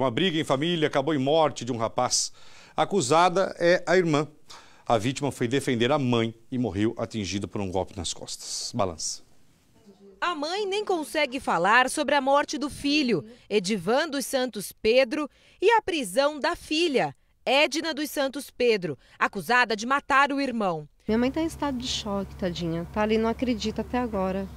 Uma briga em família acabou em morte de um rapaz. A acusada é a irmã. A vítima foi defender a mãe e morreu atingida por um golpe nas costas. Balança. A mãe nem consegue falar sobre a morte do filho, Edivan dos Santos Pedro, e a prisão da filha, Edna dos Santos Pedro, acusada de matar o irmão. Minha mãe está em estado de choque, tadinha. Tá ali, não acredita até agora.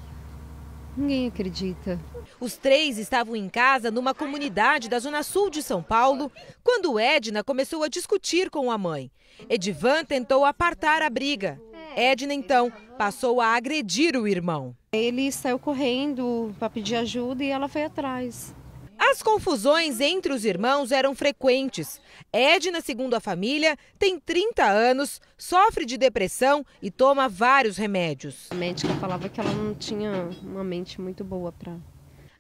Ninguém acredita. Os três estavam em casa numa comunidade da zona sul de São Paulo quando Edna começou a discutir com a mãe. Edivan tentou apartar a briga. É. Edna, então, passou a agredir o irmão. Ele saiu correndo para pedir ajuda e ela foi atrás. As confusões entre os irmãos eram frequentes. Edna, segundo a família, tem 30 anos, sofre de depressão e toma vários remédios. A médica falava que ela não tinha uma mente muito boa para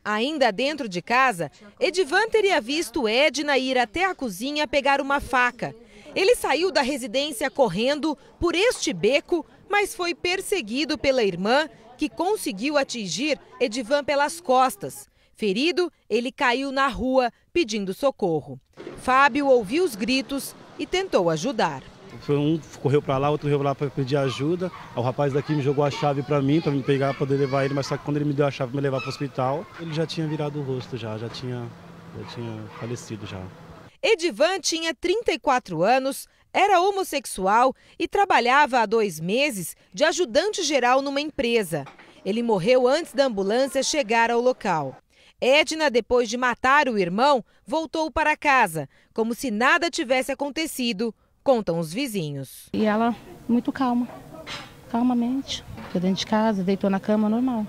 Ainda dentro de casa, Edivan teria visto Edna ir até a cozinha pegar uma faca. Ele saiu da residência correndo por este beco, mas foi perseguido pela irmã, que conseguiu atingir Edivan pelas costas. Ferido, ele caiu na rua pedindo socorro. Fábio ouviu os gritos e tentou ajudar. Foi um correu para lá, outro correu lá para pedir ajuda. O rapaz daqui me jogou a chave para mim, para me pegar, poder levar ele, mas só que quando ele me deu a chave para me levar para o hospital, ele já tinha virado o rosto já, já tinha, já tinha falecido já. Edivan tinha 34 anos, era homossexual e trabalhava há dois meses de ajudante geral numa empresa. Ele morreu antes da ambulância chegar ao local. Edna, depois de matar o irmão, voltou para casa, como se nada tivesse acontecido, contam os vizinhos. E ela, muito calma, calmamente, dentro de casa, deitou na cama, normal,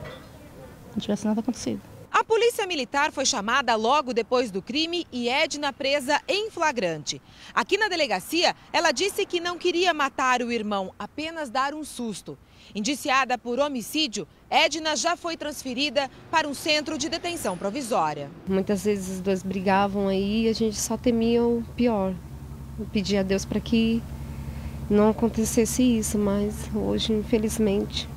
não tivesse nada acontecido. A polícia militar foi chamada logo depois do crime e Edna presa em flagrante. Aqui na delegacia, ela disse que não queria matar o irmão, apenas dar um susto. Indiciada por homicídio, Edna já foi transferida para um centro de detenção provisória. Muitas vezes os dois brigavam aí e a gente só temia o pior. Eu pedi a Deus para que não acontecesse isso, mas hoje, infelizmente,